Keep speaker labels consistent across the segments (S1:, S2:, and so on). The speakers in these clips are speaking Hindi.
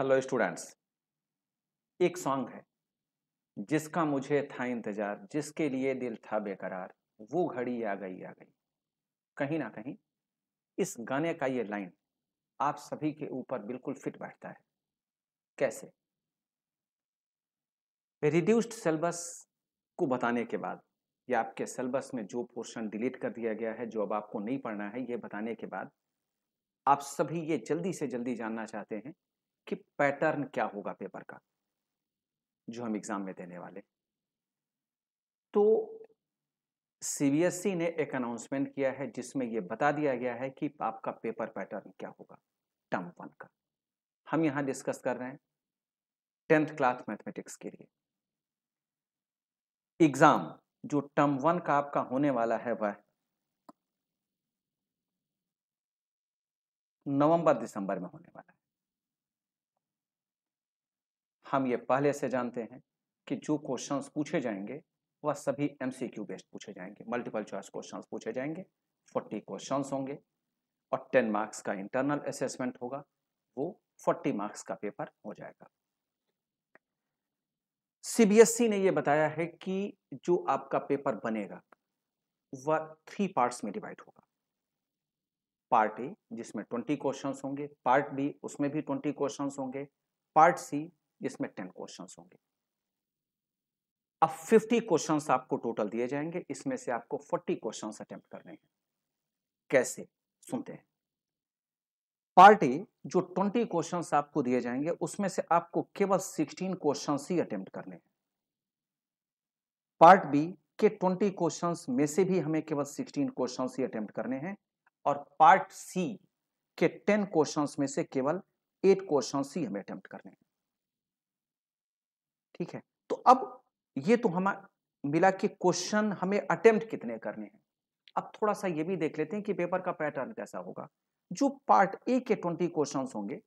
S1: हेलो स्टूडेंट्स एक सॉन्ग है जिसका मुझे था इंतजार जिसके लिए दिल था बेकरार वो घड़ी आ गई आ गई कहीं ना कहीं इस गाने का ये लाइन आप सभी के ऊपर बिल्कुल फिट बैठता है कैसे रिड्यूस्ड सिलेबस को बताने के बाद या आपके सिलेबस में जो पोर्शन डिलीट कर दिया गया है जो अब आपको नहीं पढ़ना है ये बताने के बाद आप सभी ये जल्दी से जल्दी जानना चाहते हैं कि पैटर्न क्या होगा पेपर का जो हम एग्जाम में देने वाले तो सीबीएसई ने एक अनाउंसमेंट किया है जिसमें यह बता दिया गया है कि आपका पेपर पैटर्न क्या होगा टर्म वन का हम यहां डिस्कस कर रहे हैं टेंथ क्लास मैथमेटिक्स के लिए एग्जाम जो टर्म वन का आपका होने वाला है वह नवंबर दिसंबर में होने वाला है हम ये पहले से जानते हैं कि जो क्वेश्चंस पूछे जाएंगे वह सभी एमसीक्यू बेस्ड पूछे जाएंगे मल्टीपल चॉइस क्वेश्चंस पूछे जाएंगे फोर्टी क्वेश्चंस होंगे और टेन मार्क्स का इंटरनल असेसमेंट होगा वो फोर्टी मार्क्स का पेपर हो जाएगा सीबीएसई e ने यह बताया है कि जो आपका पेपर बनेगा वह थ्री पार्ट्स में डिवाइड होगा पार्ट ए जिसमें ट्वेंटी क्वेश्चन होंगे पार्ट बी उसमें भी ट्वेंटी क्वेश्चन होंगे पार्ट सी जिसमें टेन क्वेश्चंस होंगे अब फिफ्टी क्वेश्चंस आपको टोटल दिए जाएंगे इसमें से आपको फोर्टी क्वेश्चन अटेम्प्ट करने हैं कैसे सुनते हैं पार्टी जो ट्वेंटी क्वेश्चन आपको दिए जाएंगे उसमें से आपको केवल सिक्सटीन क्वेश्चन ही अटेम्प्ट करने हैं पार्ट बी के ट्वेंटी क्वेश्चन में से भी हमें केवल सिक्सटीन क्वेश्चन ही अटेम्प्ट करने हैं और पार्ट सी के टेन क्वेश्चन में से केवल एट क्वेश्चन ही हमें अटेम्प्ट करने हैं ठीक है तो अब ये तो हम मिला कि क्वेश्चन हमें अटेम्प्ट कितने करने हैं अब थोड़ा सा ये भी देख लेते हैं कि पेपर का पैटर्न कैसा होगा जो पार्ट ए के ट्वेंटी क्वेश्चन होंगे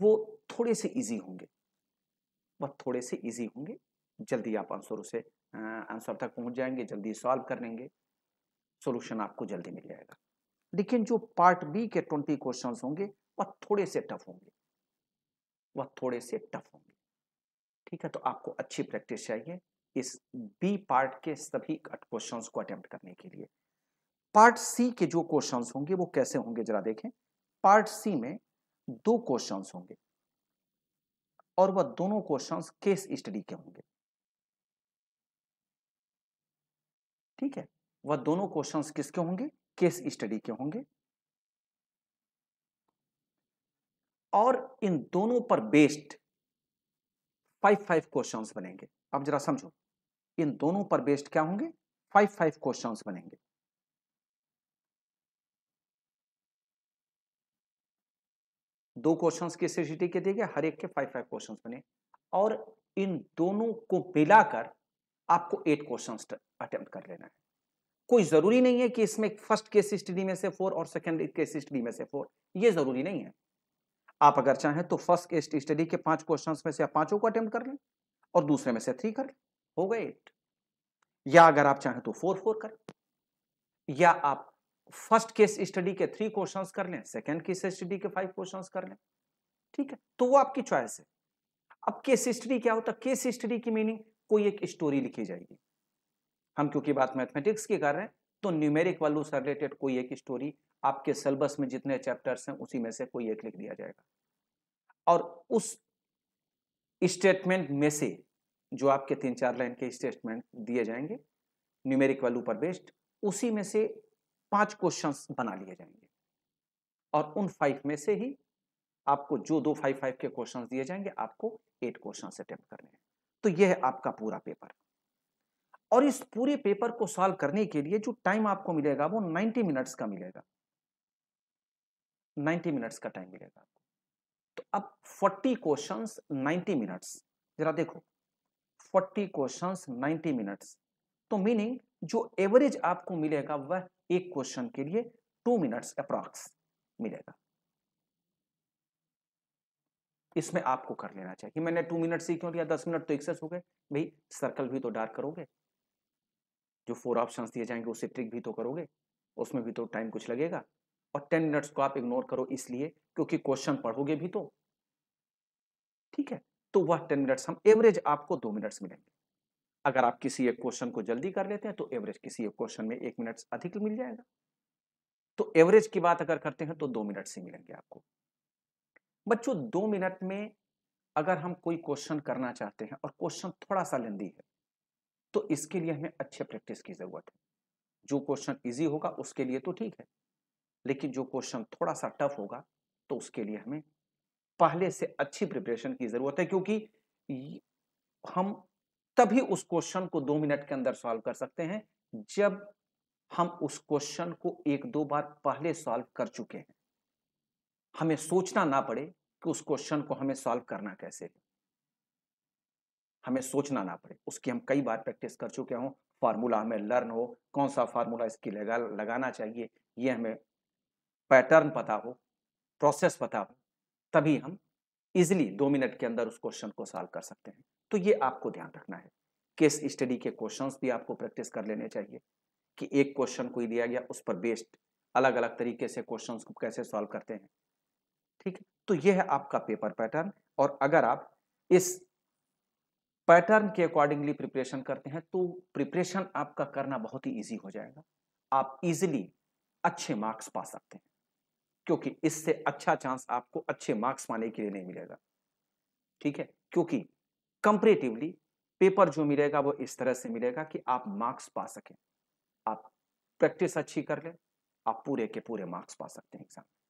S1: वो थोड़े से इजी होंगे वह थोड़े से इजी होंगे जल्दी आप आंसर उसे आंसर तक पहुंच जाएंगे जल्दी सॉल्व कर लेंगे सोल्यूशन आपको जल्दी मिल जाएगा लेकिन जो पार्ट बी के ट्वेंटी क्वेश्चन होंगे वह थोड़े से टफ होंगे वह थोड़े से टफ होंगे ठीक है तो आपको अच्छी प्रैक्टिस चाहिए इस बी पार्ट के सभी क्वेश्चन को अटेम्प्ट करने के लिए पार्ट सी के जो क्वेश्चन होंगे वो कैसे होंगे जरा देखें पार्ट सी में दो क्वेश्चन होंगे और वह दोनों क्वेश्चन केस स्टडी के होंगे ठीक है वह दोनों क्वेश्चन किसके होंगे केस स्टडी के होंगे और इन दोनों पर बेस्ड फाइव फाइव क्वेश्चंस बनेंगे अब जरा समझो इन दोनों पर बेस्ड क्या होंगे फाइव फाइव क्वेश्चंस बनेंगे दो क्वेश्चंस के सीसीटी के दिए हर एक के फाइव फाइव क्वेश्चंस बने और इन दोनों को मिलाकर आपको एट क्वेश्चंस अटेम्प्ट कर लेना है कोई जरूरी नहीं है कि इसमें फर्स्ट केस स्टडी में से फोर और सेकेंड केस स्टडी में से फोर ये जरूरी नहीं है आप अगर चाहें तो फर्स्ट केस स्टडी के पांच क्वेश्चंस में से आप पांचों को अटेम्प्ट कर लें और दूसरे में से थ्री कर लें हो गए एट या अगर आप चाहें तो फोर फोर करें या आप फर्स्ट केस स्टडी के थ्री क्वेश्चंस कर लें सेकंड केस स्टडी के फाइव क्वेश्चंस कर लें ठीक है तो वो आपकी चॉइस है अब केस स्टडी क्या होता है केस स्टडी की मीनिंग कोई एक स्टोरी लिखी जाएगी हम क्योंकि बात मैथमेटिक्स की कर रहे हैं तो न्यूमेरिक वैल्यू से रिलेटेड कोई एक स्टोरी आपके सिलेबस में जितने चैप्टर्स हैं उसी में से कोई एक लिख दिया जाएगा और उस स्टेटमेंट में से जो आपके तीन चार लाइन के स्टेटमेंट दिए जाएंगे न्यूमेरिक वैल्यू पर बेस्ड उसी में से पांच क्वेश्चंस बना लिए जाएंगे और उन फाइव में से ही आपको जो दो फाइव फाइव के क्वेश्चंस दिए जाएंगे आपको एट क्वेश्चन अटेम्प्ट करने हैं तो यह है आपका पूरा पेपर और इस पूरे पेपर को सॉल्व करने के लिए जो टाइम आपको मिलेगा वो 90 मिनट्स का मिलेगा 90 मिनट्स का टाइम मिलेगा आपको तो अब 40 क्वेश्चंस 90 मिनट्स जरा देखो 40 क्वेश्चंस 90 मिनट्स तो मीनिंग जो एवरेज आपको मिलेगा वह एक क्वेश्चन के लिए टू मिनट्स अप्रॉक्स मिलेगा इसमें आपको कर लेना चाहिए कि मैंने टू मिनट्स ही क्यों लिया दस मिनट तो एक्सेस हो गए भाई सर्कल भी तो डार्क करोगे जो फोर ऑप्शंस दिए जाएंगे उसे ट्रिक भी तो करोगे उसमें भी तो टाइम कुछ लगेगा और टेन मिनट्स को आप इग्नोर करो इसलिए क्योंकि क्वेश्चन पढ़ोगे भी तो ठीक है तो वह टेन मिनट्स हम एवरेज आपको दो मिनट्स मिलेंगे अगर आप किसी एक क्वेश्चन को जल्दी कर लेते हैं तो एवरेज किसी एक क्वेश्चन में एक मिनट अधिक मिल जाएगा तो एवरेज की बात अगर करते हैं तो दो मिनट से मिलेंगे आपको बच्चों दो मिनट में अगर हम कोई क्वेश्चन करना चाहते हैं और क्वेश्चन थोड़ा सा लेंदी है तो इसके लिए हमें अच्छे प्रैक्टिस की ज़रूरत है जो क्वेश्चन इजी होगा उसके लिए तो ठीक है लेकिन जो क्वेश्चन थोड़ा सा टफ होगा तो उसके लिए हमें पहले से अच्छी प्रिपरेशन की जरूरत है क्योंकि हम तभी उस क्वेश्चन को दो मिनट के अंदर सॉल्व कर सकते हैं जब हम उस क्वेश्चन को एक दो बार पहले सॉल्व कर चुके हैं हमें सोचना ना पड़े कि उस क्वेश्चन को हमें सॉल्व करना कैसे है हमें सोचना ना पड़े उसकी हम कई बार प्रैक्टिस कर चुके हों फार्मूला हमें लर्न हो कौन सा फार्मूला इसकी लगा लगाना चाहिए ये हमें पैटर्न पता हो प्रोसेस पता हो तभी हम इजिली दो मिनट के अंदर उस क्वेश्चन को सॉल्व कर सकते हैं तो ये आपको ध्यान रखना है केस स्टडी के क्वेश्चंस भी आपको प्रैक्टिस कर लेने चाहिए कि एक क्वेश्चन कोई दिया गया उस पर बेस्ड अलग अलग तरीके से क्वेश्चन को कैसे सॉल्व करते हैं ठीक है तो यह है आपका पेपर पैटर्न और अगर आप इस पैटर्न के अकॉर्डिंगली प्रिपरेशन करते हैं तो प्रिपरेशन आपका करना बहुत ही ईजी हो जाएगा आप इजिली अच्छे मार्क्स पा सकते हैं क्योंकि इससे अच्छा चांस आपको अच्छे मार्क्स पाने के लिए नहीं मिलेगा ठीक है क्योंकि कंपेरेटिवली पेपर जो मिलेगा वो इस तरह से मिलेगा कि आप मार्क्स पा सकें आप प्रैक्टिस अच्छी कर लें आप पूरे के पूरे मार्क्स पा सकते हैं एग्जाम